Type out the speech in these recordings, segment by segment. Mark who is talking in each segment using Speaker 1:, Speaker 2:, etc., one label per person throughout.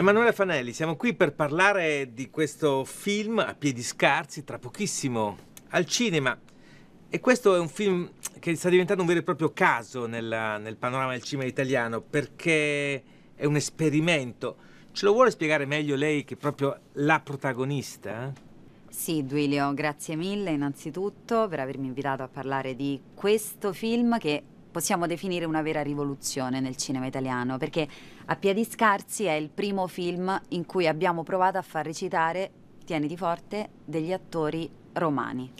Speaker 1: Emanuele Fanelli, siamo qui per parlare di questo film a piedi scarsi, tra pochissimo al cinema. E questo è un film che sta diventando un vero e proprio caso nella, nel panorama del cinema italiano perché è un esperimento. Ce lo vuole spiegare meglio lei che è proprio la protagonista?
Speaker 2: Sì, Duilio, grazie mille innanzitutto per avermi invitato a parlare di questo film che possiamo definire una vera rivoluzione nel cinema italiano, perché A piedi scarsi è il primo film in cui abbiamo provato a far recitare, tieniti forte, degli attori romani.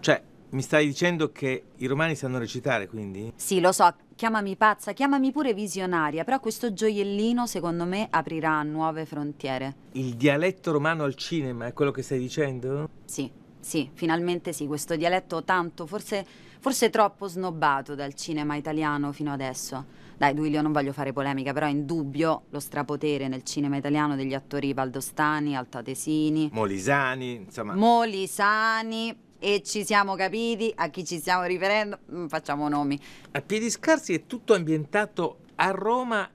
Speaker 1: Cioè, mi stai dicendo che i romani sanno recitare, quindi? Sì,
Speaker 2: lo so, chiamami pazza, chiamami pure visionaria, però questo gioiellino secondo me aprirà nuove frontiere.
Speaker 1: Il dialetto romano al cinema è quello che stai
Speaker 2: dicendo? Sì, sì, finalmente sì, questo dialetto tanto, forse forse troppo snobbato dal cinema italiano fino adesso. Dai, Duilio, non voglio fare polemica, però in dubbio lo strapotere nel cinema italiano degli attori Valdostani, Altatesini... Molisani, insomma... Molisani, e ci siamo capiti a chi ci stiamo riferendo, mm, facciamo
Speaker 1: nomi. A piedi scarsi è tutto ambientato a Roma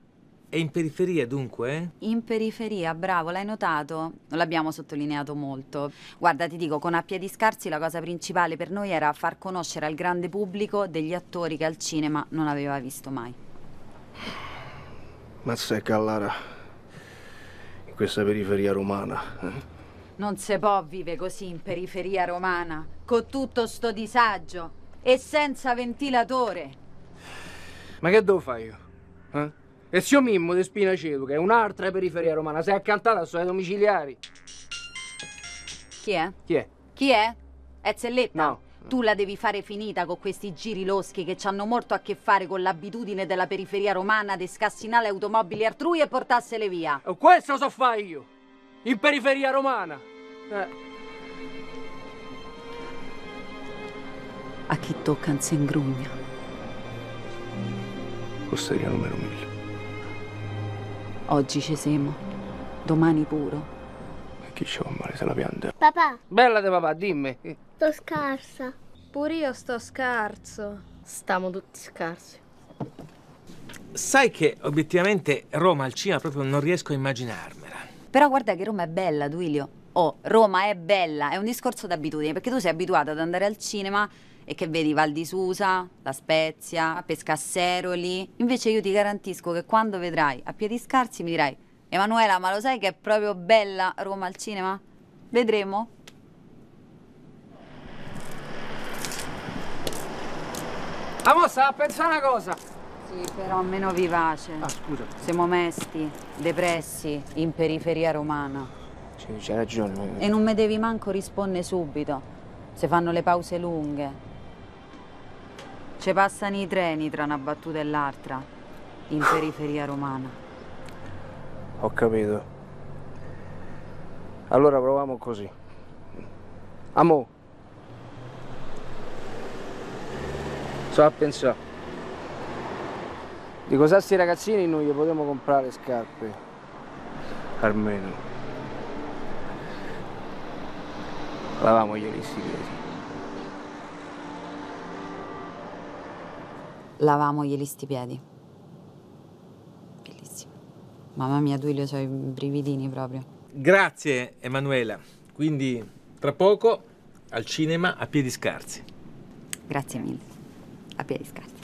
Speaker 1: è in periferia dunque?
Speaker 2: In periferia, bravo, l'hai notato? Non l'abbiamo sottolineato molto. Guarda, ti dico, con A Piedi Scarsi la cosa principale per noi era far conoscere al grande pubblico degli attori che al cinema non aveva visto mai. Ma Mazzecca,
Speaker 1: Lara. In questa periferia romana. Eh?
Speaker 2: Non si può vivere così in periferia romana, con tutto sto disagio e senza ventilatore.
Speaker 1: Ma che devo fare io? Eh? E zio Mimmo di Spinaceto, che è un'altra periferia romana, sei accantata a suoi domiciliari.
Speaker 2: Chi è? Chi è? Chi è? È Zelletta? No. Tu la devi fare finita con questi giri loschi che ci hanno molto a che fare con l'abitudine della periferia romana di scassinare automobili altrui e portarsele via. Eh, questo so fare io, in periferia romana. Eh. A chi tocca non si ingrugna.
Speaker 1: Osteria numero 1000.
Speaker 2: Oggi ci siamo, domani puro. E chi c'è un male se la pianta?
Speaker 1: Papà! Bella te papà, dimmi! Sto scarsa. Pure io sto scarso.
Speaker 2: Stiamo tutti scarsi.
Speaker 1: Sai che obiettivamente Roma al cinema proprio non riesco a immaginarmela.
Speaker 2: Però guarda che Roma è bella, Duilio oh, Roma è bella, è un discorso d'abitudine, perché tu sei abituato ad andare al cinema e che vedi Val di Susa, La Spezia, Pescasseroli, invece io ti garantisco che quando vedrai a piedi scarsi mi dirai Emanuela, ma lo sai che è proprio bella Roma al cinema? Vedremo.
Speaker 1: Amos, a pensare una cosa. Sì,
Speaker 2: però meno vivace. Ah, scusa. Siamo mesti, depressi, in periferia romana.
Speaker 1: Sì, c'è ragione. E non
Speaker 2: mi devi manco rispondere subito, se fanno le pause lunghe. Ci passano i treni tra una battuta e l'altra, in periferia romana.
Speaker 1: Ho capito. Allora proviamo così. Amo. So a pensare. Di cos'è sti ragazzini noi gli potremmo comprare scarpe. Almeno. lavamo gli elissigliesi.
Speaker 2: Lavamo gli elisti piedi. Bellissimo. Mamma mia, Duilio, c'ho i brividini proprio.
Speaker 1: Grazie, Emanuela. Quindi, tra poco, al cinema a piedi scarsi.
Speaker 2: Grazie mille. A piedi scarsi.